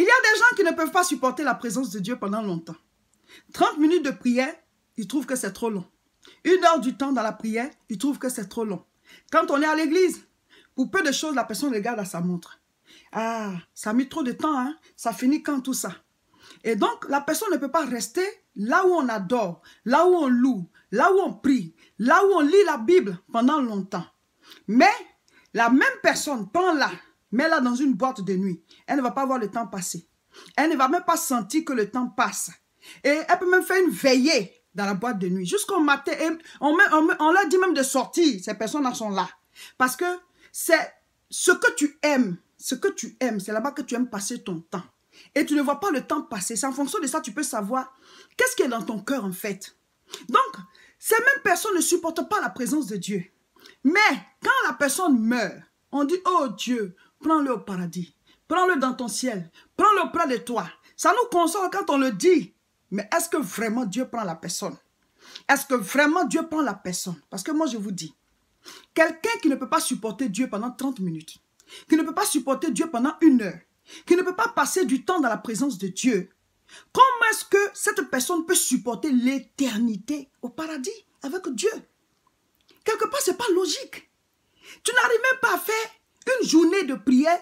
Il y a des gens qui ne peuvent pas supporter la présence de Dieu pendant longtemps. 30 minutes de prière, ils trouvent que c'est trop long. Une heure du temps dans la prière, ils trouvent que c'est trop long. Quand on est à l'église, pour peu de choses, la personne regarde à sa montre. Ah, ça a mis trop de temps, hein? ça finit quand tout ça Et donc, la personne ne peut pas rester là où on adore, là où on loue, là où on prie, là où on lit la Bible pendant longtemps. Mais la même personne prend là mais là, dans une boîte de nuit. Elle ne va pas voir le temps passer. Elle ne va même pas sentir que le temps passe. Et elle peut même faire une veillée dans la boîte de nuit jusqu'au matin. on, leur dit même de sortir. Ces personnes là sont là. Parce que c'est ce que tu aimes. Ce que tu aimes, c'est là-bas que tu aimes passer ton temps. Et tu ne vois pas le temps passer. C'est en fonction de ça, tu peux savoir qu'est-ce qui est dans ton cœur en fait. Donc, ces mêmes personnes ne supportent pas la présence de Dieu. Mais quand la personne meurt, on dit, oh Dieu, Prends-le au paradis. Prends-le dans ton ciel. Prends-le près de toi. Ça nous console quand on le dit. Mais est-ce que vraiment Dieu prend la personne Est-ce que vraiment Dieu prend la personne Parce que moi, je vous dis, quelqu'un qui ne peut pas supporter Dieu pendant 30 minutes, qui ne peut pas supporter Dieu pendant une heure, qui ne peut pas passer du temps dans la présence de Dieu, comment est-ce que cette personne peut supporter l'éternité au paradis avec Dieu Quelque part, ce n'est pas logique. Tu n'arrives même pas à faire une journée de prière.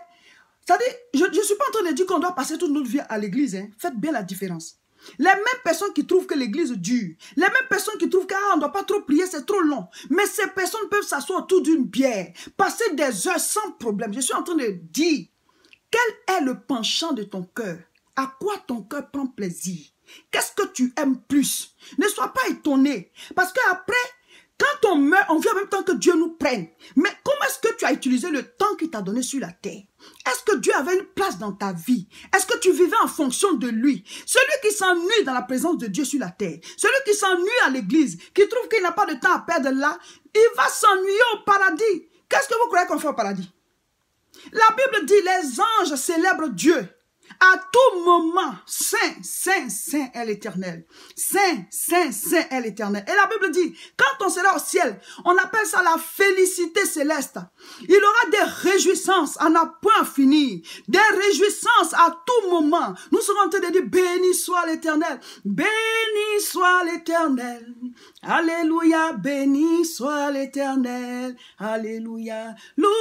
C'est-à-dire, je ne suis pas en train de dire qu'on doit passer toute notre vie à l'église. Hein. Faites bien la différence. Les mêmes personnes qui trouvent que l'église dure, les mêmes personnes qui trouvent qu'on ah, doit pas trop prier, c'est trop long. Mais ces personnes peuvent s'asseoir autour d'une bière, passer des heures sans problème. Je suis en train de dire, quel est le penchant de ton cœur À quoi ton cœur prend plaisir Qu'est-ce que tu aimes plus Ne sois pas étonné. Parce qu'après, quand on meurt, on vit en même temps que Dieu nous prenne. Mais comment est-ce que tu as utilisé le temps qu'il t'a donné sur la terre Est-ce que Dieu avait une place dans ta vie Est-ce que tu vivais en fonction de lui Celui qui s'ennuie dans la présence de Dieu sur la terre, celui qui s'ennuie à l'église, qui trouve qu'il n'a pas de temps à perdre là, il va s'ennuyer au paradis. Qu'est-ce que vous croyez qu'on fait au paradis La Bible dit les anges célèbrent Dieu. À tout moment, saint, saint, saint est l'éternel. Saint, saint, saint est l'éternel. Et la Bible dit, quand on sera au ciel, on appelle ça la félicité céleste. Il aura des réjouissances à n'a point fini. Des réjouissances à tout moment. Nous serons en train de dire, béni soit l'éternel. Béni soit l'éternel. Alléluia, béni soit l'éternel. Alléluia. Loué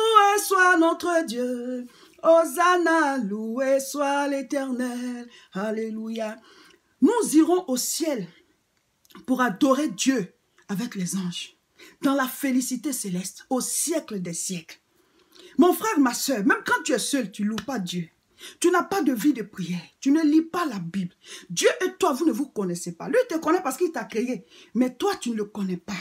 soit notre Dieu. Hosanna, loué soit l'éternel. Alléluia. Nous irons au ciel pour adorer Dieu avec les anges, dans la félicité céleste, au siècle des siècles. Mon frère, ma soeur, même quand tu es seul, tu ne loues pas Dieu. Tu n'as pas de vie de prière. Tu ne lis pas la Bible. Dieu et toi, vous ne vous connaissez pas. Lui, te connaît parce qu'il t'a créé. Mais toi, tu ne le connais pas.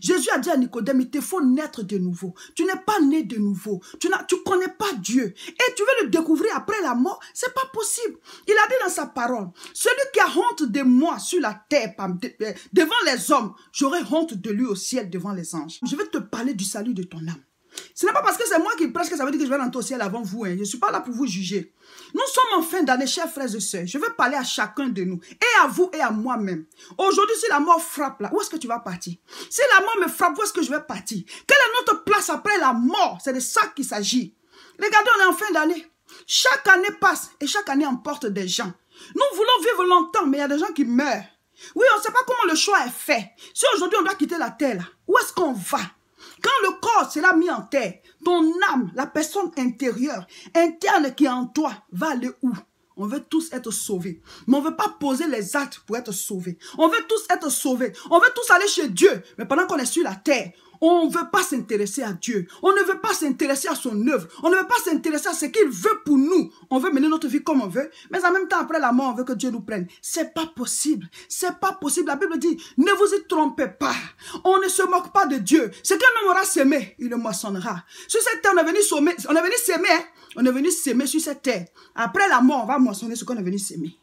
Jésus a dit à Nicodème, il te faut naître de nouveau. Tu n'es pas né de nouveau. Tu ne connais pas Dieu. Et tu veux le découvrir après la mort. C'est pas possible. Il a dit dans sa parole, celui qui a honte de moi sur la terre euh, devant les hommes, j'aurai honte de lui au ciel devant les anges. Je vais te parler du salut de ton âme. Ce n'est pas parce que c'est moi qui prêche que ça veut dire que je vais rentrer au ciel avant vous. Hein. Je ne suis pas là pour vous juger. Nous sommes en fin d'année, chers frères et sœurs. Je veux parler à chacun de nous, et à vous et à moi-même. Aujourd'hui, si la mort frappe là, où est-ce que tu vas partir Si la mort me frappe, où est-ce que je vais partir Quelle est notre place après la mort C'est de ça qu'il s'agit. Regardez, on est en fin d'année. Chaque année passe et chaque année emporte des gens. Nous voulons vivre longtemps, mais il y a des gens qui meurent. Oui, on ne sait pas comment le choix est fait. Si aujourd'hui on doit quitter la terre, où est-ce qu'on va quand le corps sera mis en terre, ton âme, la personne intérieure, interne qui est en toi, va aller où on veut tous être sauvés. Mais on ne veut pas poser les actes pour être sauvés. On veut tous être sauvés. On veut tous aller chez Dieu. Mais pendant qu'on est sur la terre, on ne veut pas s'intéresser à Dieu. On ne veut pas s'intéresser à son œuvre. On ne veut pas s'intéresser à ce qu'il veut pour nous. On veut mener notre vie comme on veut, mais en même temps, après la mort, on veut que Dieu nous prenne. C'est pas possible. C'est pas possible. La Bible dit, ne vous y trompez pas. On ne se moque pas de Dieu. Ce qu'un homme aura semé, il le moissonnera. Sur cette terre, on est venu, hein. on est venu s'aimer. On est venu s'aimer sur cette terre. Après la mort, on va moissonner ce qu'on est venu s'aimer.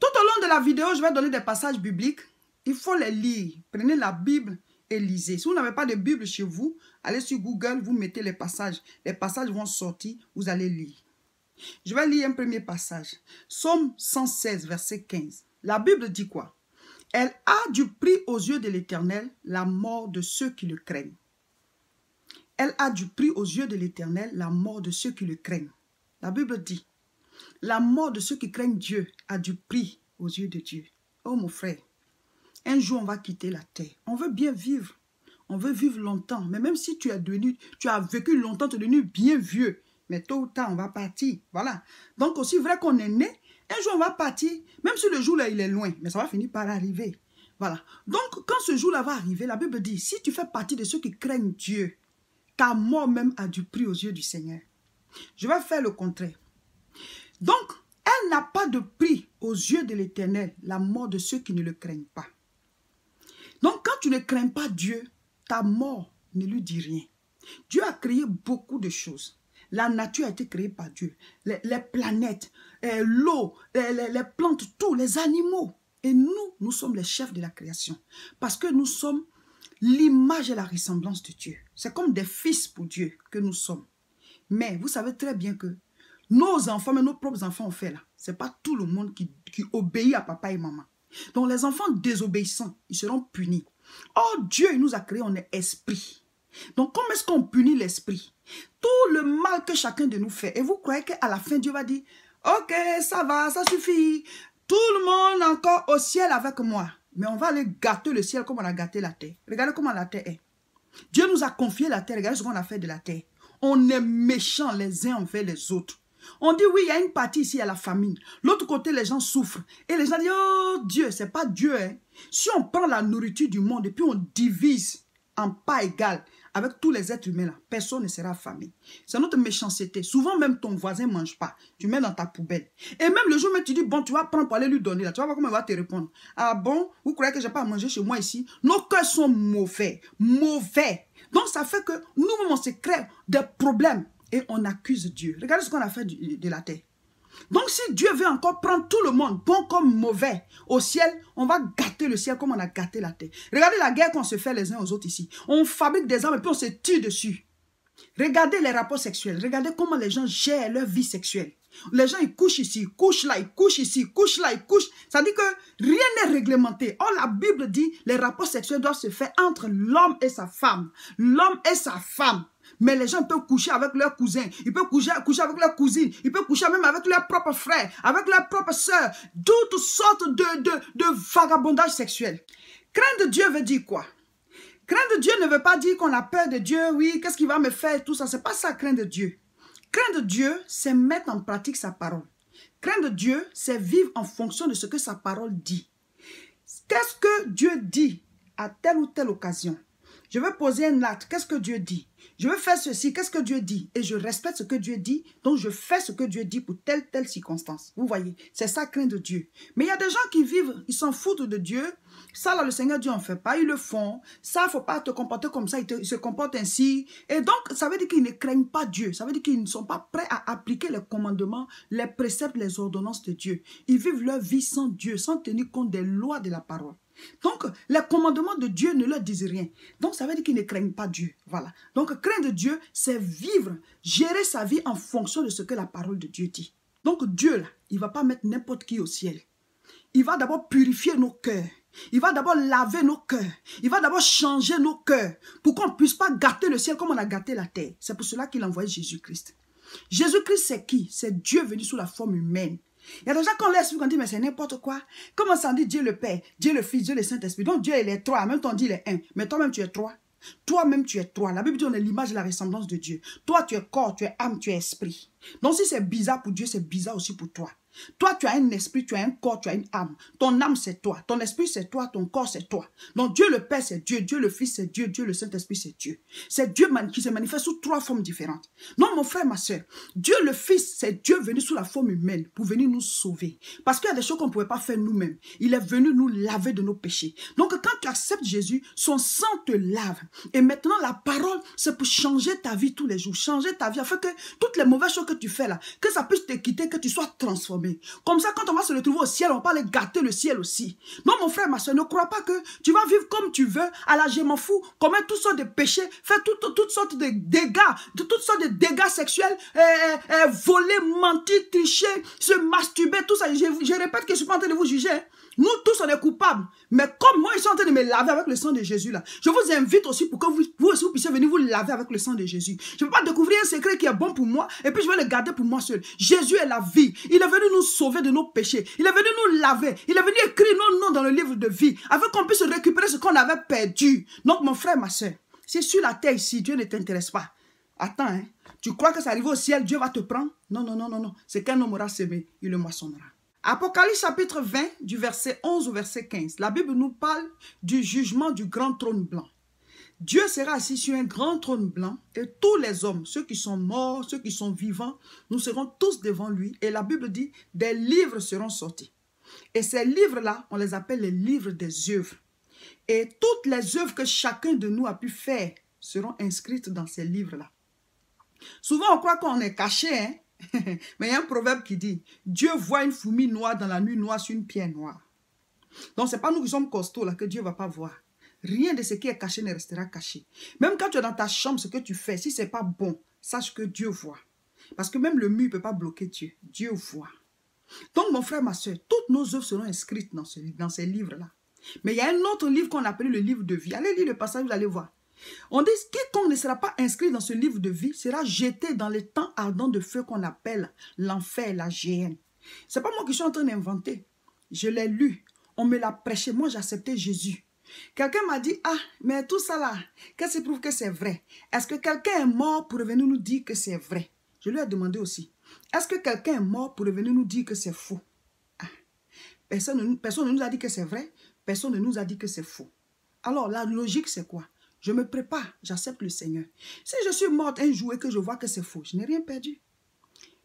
Tout au long de la vidéo, je vais donner des passages bibliques. Il faut les lire. Prenez la Bible lisez. Si vous n'avez pas de Bible chez vous, allez sur Google, vous mettez les passages. Les passages vont sortir, vous allez lire. Je vais lire un premier passage. Somme 116, verset 15. La Bible dit quoi Elle a du prix aux yeux de l'Éternel la mort de ceux qui le craignent. Elle a du prix aux yeux de l'Éternel la mort de ceux qui le craignent. La Bible dit, la mort de ceux qui craignent Dieu a du prix aux yeux de Dieu. Oh mon frère, un jour, on va quitter la terre. On veut bien vivre. On veut vivre longtemps. Mais même si tu as, devenu, tu as vécu longtemps, tu es devenu bien vieux. Mais tôt ou tard, on va partir. Voilà. Donc, aussi vrai qu'on est né, un jour, on va partir. Même si le jour-là, il est loin. Mais ça va finir par arriver. Voilà. Donc, quand ce jour-là va arriver, la Bible dit, si tu fais partie de ceux qui craignent Dieu, ta mort même a du prix aux yeux du Seigneur. Je vais faire le contraire. Donc, elle n'a pas de prix aux yeux de l'Éternel, la mort de ceux qui ne le craignent pas tu ne crains pas Dieu, ta mort ne lui dit rien. Dieu a créé beaucoup de choses. La nature a été créée par Dieu. Les, planètes, eh, l'eau, eh, les, plantes, tous les animaux. Et nous, nous sommes les chefs de la création. Parce que nous sommes l'image et la ressemblance de Dieu. C'est comme des fils pour Dieu que nous sommes. Mais vous savez très bien que nos enfants, mais nos propres enfants ont fait là. Ce n'est pas tout le monde qui, qui obéit à papa et maman. Donc les enfants désobéissants, ils seront punis. Oh Dieu, il nous a créé, on est esprit. Donc, comment est-ce qu'on punit l'esprit Tout le mal que chacun de nous fait. Et vous croyez qu'à la fin, Dieu va dire, OK, ça va, ça suffit. Tout le monde encore au ciel avec moi. Mais on va aller gâter le ciel comme on a gâté la terre. Regardez comment la terre est. Dieu nous a confié la terre. Regardez ce qu'on a fait de la terre. On est méchants les uns envers les autres. On dit oui, il y a une partie ici à la famine. L'autre côté, les gens souffrent. Et les gens disent, oh Dieu, c'est pas Dieu. Hein. Si on prend la nourriture du monde et puis on divise en pas égal avec tous les êtres humains, personne ne sera affamé. C'est notre méchanceté. Souvent même ton voisin ne mange pas. Tu mets dans ta poubelle. Et même le jour où tu dis, bon, tu vas prendre pour aller lui donner, là, tu vas voir comment il va te répondre. Ah bon, vous croyez que je n'ai pas à manger chez moi ici Nos cœurs sont mauvais. Mauvais. Donc ça fait que nous, on se crée des problèmes et on accuse Dieu. Regardez ce qu'on a fait de la terre. Donc si Dieu veut encore prendre tout le monde, bon comme mauvais, au ciel, on va gâter le ciel comme on a gâté la terre. Regardez la guerre qu'on se fait les uns aux autres ici. On fabrique des armes et puis on se tue dessus. Regardez les rapports sexuels. Regardez comment les gens gèrent leur vie sexuelle. Les gens, ils couchent ici, ils couchent là, ils couchent ici, ils couchent là, ils couchent. Ça dit que rien n'est réglementé. Or, la Bible dit les rapports sexuels doivent se faire entre l'homme et sa femme. L'homme et sa femme. Mais les gens peuvent coucher avec leurs cousins, ils peuvent coucher, coucher avec leurs cousines, ils peuvent coucher même avec leurs propres frères, avec leurs propres sœurs, toutes sortes de, de, de vagabondage sexuel. Dieu veut dire quoi de Dieu ne veut pas dire qu'on a peur de Dieu, oui, qu'est-ce qu'il va me faire, tout ça. C'est pas ça, crainte de Dieu. de Dieu, c'est mettre en pratique sa parole. Crainte de Dieu, c'est vivre en fonction de ce que sa parole dit. Qu'est-ce que Dieu dit à telle ou telle occasion je veux poser un acte. Qu'est-ce que Dieu dit Je veux faire ceci. Qu'est-ce que Dieu dit Et je respecte ce que Dieu dit. Donc, je fais ce que Dieu dit pour telle, telle circonstance. Vous voyez, c'est ça crainte de Dieu. Mais il y a des gens qui vivent, ils s'en foutent de Dieu. Ça, là, le Seigneur Dieu en fait pas. Ils le font. Ça, faut pas te comporter comme ça. Ils, ils se comportent ainsi. Et donc, ça veut dire qu'ils ne craignent pas Dieu. Ça veut dire qu'ils ne sont pas prêts à appliquer les commandements, les préceptes, les ordonnances de Dieu. Ils vivent leur vie sans Dieu, sans tenir compte des lois de la parole. Donc, les commandements de Dieu ne leur disent rien. Donc, ça veut dire qu'ils ne craignent pas Dieu. Voilà. Donc, craindre Dieu, c'est vivre, gérer sa vie en fonction de ce que la parole de Dieu dit. Donc, Dieu, là, il ne va pas mettre n'importe qui au ciel. Il va d'abord purifier nos cœurs. Il va d'abord laver nos cœurs. Il va d'abord changer nos cœurs pour qu'on ne puisse pas gâter le ciel comme on a gâté la terre. C'est pour cela qu'il a envoyé Jésus-Christ. Jésus-Christ, c'est qui C'est Dieu venu sous la forme humaine. Il y a des gens ont l'esprit qui on dit, mais c'est n'importe quoi. Comment s'en dit Dieu le Père, Dieu le Fils, Dieu le Saint-Esprit Donc Dieu, il est trois. Même on dit, il est un. Mais toi-même, tu es trois. Toi-même, tu es trois. La Bible dit on est l'image et la ressemblance de Dieu. Toi, tu es corps, tu es âme, tu es esprit. Donc, si c'est bizarre pour Dieu, c'est bizarre aussi pour toi. Toi, tu as un esprit, tu as un corps, tu as une âme. Ton âme, c'est toi. Ton esprit, c'est toi. Ton corps, c'est toi. Donc Dieu le Père, c'est Dieu. Dieu le Fils, c'est Dieu. Dieu le Saint-Esprit, c'est Dieu. C'est Dieu qui se manifeste sous trois formes différentes. Non, mon frère, ma soeur, Dieu le Fils, c'est Dieu venu sous la forme humaine pour venir nous sauver. Parce qu'il y a des choses qu'on ne pouvait pas faire nous-mêmes. Il est venu nous laver de nos péchés. Donc quand tu acceptes Jésus, son sang te lave. Et maintenant, la parole, c'est pour changer ta vie tous les jours. Changer ta vie afin que toutes les mauvaises choses que tu fais là, que ça puisse te quitter, que tu sois transformé. Comme ça, quand on va se retrouver au ciel, on va aller gâter le ciel aussi. Non, mon frère, ma soeur, ne crois pas que tu vas vivre comme tu veux, à la je m'en fous, commettre toutes sortes de péchés, faire toutes, sortes de dégâts, de, toutes sortes de dégâts sexuels, eh, eh, eh, voler, mentir, tricher, se masturber, tout ça. Je, répète que je ne suis pas en train de vous juger. Hein. Nous tous, on est coupables. Mais comme moi, je suis en train de me laver avec le sang de Jésus, là, je vous invite aussi pour que vous, vous aussi vous puissiez venir vous laver avec le sang de Jésus. Je ne peux pas découvrir un secret qui est bon pour moi et puis je vais le garder pour moi seul. Jésus est la vie. Il est venu nous sauver de nos péchés. Il est venu nous laver. Il est venu écrire nos noms dans le livre de vie afin qu'on puisse récupérer ce qu'on avait perdu. Donc, mon frère, ma soeur, c'est sur la terre ici, Dieu ne t'intéresse pas. Attends, hein. tu crois que ça arrive au ciel, Dieu va te prendre Non, non, non, non, non. C'est qu'un homme aura semé, il le moissonnera. Apocalypse chapitre 20 du verset 11 au verset 15. La Bible nous parle du jugement du grand trône blanc. Dieu sera assis sur un grand trône blanc et tous les hommes, ceux qui sont morts, ceux qui sont vivants, nous serons tous devant lui. Et la Bible dit, des livres seront sortis. Et ces livres-là, on les appelle les livres des œuvres. Et toutes les œuvres que chacun de nous a pu faire seront inscrites dans ces livres-là. Souvent, on croit qu'on est caché, hein? Mais il y a un proverbe qui dit, Dieu voit une fourmi noire dans la nuit noire sur une pierre noire. Donc, ce n'est pas nous qui sommes costauds là que Dieu ne va pas voir. Rien de ce qui est caché ne restera caché. Même quand tu es dans ta chambre, ce que tu fais, si c'est pas bon, sache que Dieu voit. Parce que même le mur ne peut pas bloquer Dieu. Dieu voit. Donc, mon frère, ma soeur, toutes nos œuvres seront inscrites dans, ce, dans ces livres-là. Mais il y a un autre livre qu'on appelle le livre de vie. Allez lire le passage, vous allez voir. On dit, quiconque ne sera pas inscrit dans ce livre de vie sera jeté dans les temps ardents de feu qu'on appelle l'enfer, la géhenne. C'est pas moi qui suis en train d'inventer. Je l'ai lu. On me l'a prêché. Moi, j'acceptais Jésus. Quelqu'un m'a dit, ah, mais tout ça là, qu'est-ce qui prouve que c'est vrai? Est-ce que quelqu'un est mort pour venir nous dire que c'est vrai? Je lui ai demandé aussi, est-ce que quelqu'un est mort pour venir nous dire que c'est faux? Ah. Personne, personne ne nous a dit que c'est vrai, personne ne nous a dit que c'est faux. Alors, la logique, c'est quoi? Je me prépare, j'accepte le Seigneur. Si je suis morte un jour et que je vois que c'est faux, je n'ai rien perdu.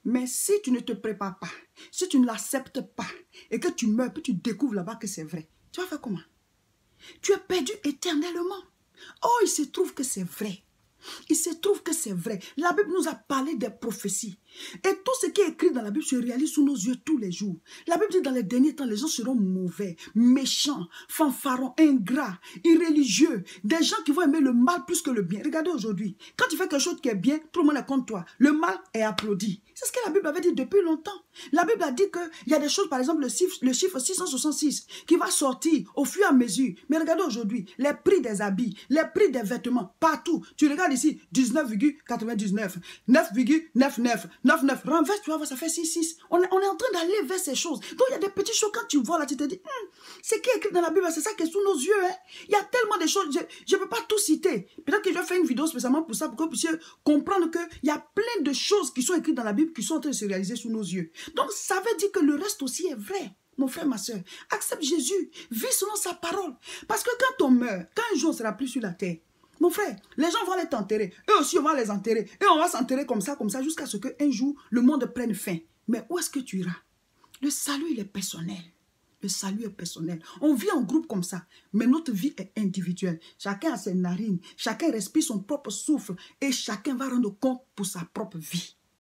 Mais si tu ne te prépares pas, si tu ne l'acceptes pas et que tu meurs, puis tu découvres là-bas que c'est vrai, tu vas faire comment Tu es perdu éternellement. Oh, il se trouve que c'est vrai. Il se trouve que c'est vrai. La Bible nous a parlé des prophéties. Et tout ce qui est écrit dans la Bible se réalise sous nos yeux tous les jours. La Bible dit dans les derniers temps, les gens seront mauvais, méchants, fanfarons, ingrats, irréligieux, des gens qui vont aimer le mal plus que le bien. Regardez aujourd'hui, quand tu fais quelque chose qui est bien, tout le monde est contre toi. Le mal est applaudi. C'est ce que la Bible avait dit depuis longtemps. La Bible a dit qu'il y a des choses, par exemple, le chiffre, le chiffre 666 qui va sortir au fur et à mesure. Mais regardez aujourd'hui, les prix des habits, les prix des vêtements, partout. Tu regardes ici, 19,99, 9,99, 9, 9, renverse, tu vois, ça fait 6, 6. On est, on est en train d'aller vers ces choses. Donc, il y a des petits choses, quand tu vois là, tu te dis, hmm, c'est qui est écrit dans la Bible, c'est ça qui est sous nos yeux. Hein. Il y a tellement de choses, je ne peux pas tout citer. Peut-être que je vais faire une vidéo spécialement pour ça, pour que vous puissiez comprendre qu'il y a plein de choses qui sont écrites dans la Bible qui sont en train de se réaliser sous nos yeux. Donc, ça veut dire que le reste aussi est vrai. Mon frère, ma soeur, accepte Jésus, vis selon sa parole. Parce que quand on meurt, quand un jour on sera plus sur la terre, mon frère, les gens vont les enterrer. Eux aussi, on va les enterrer. Et on va s'enterrer comme ça, comme ça, jusqu'à ce qu'un jour, le monde prenne fin. Mais où est-ce que tu iras Le salut, il est personnel. Le salut est personnel. On vit en groupe comme ça, mais notre vie est individuelle. Chacun a ses narines, chacun respire son propre souffle et chacun va rendre compte pour sa propre vie.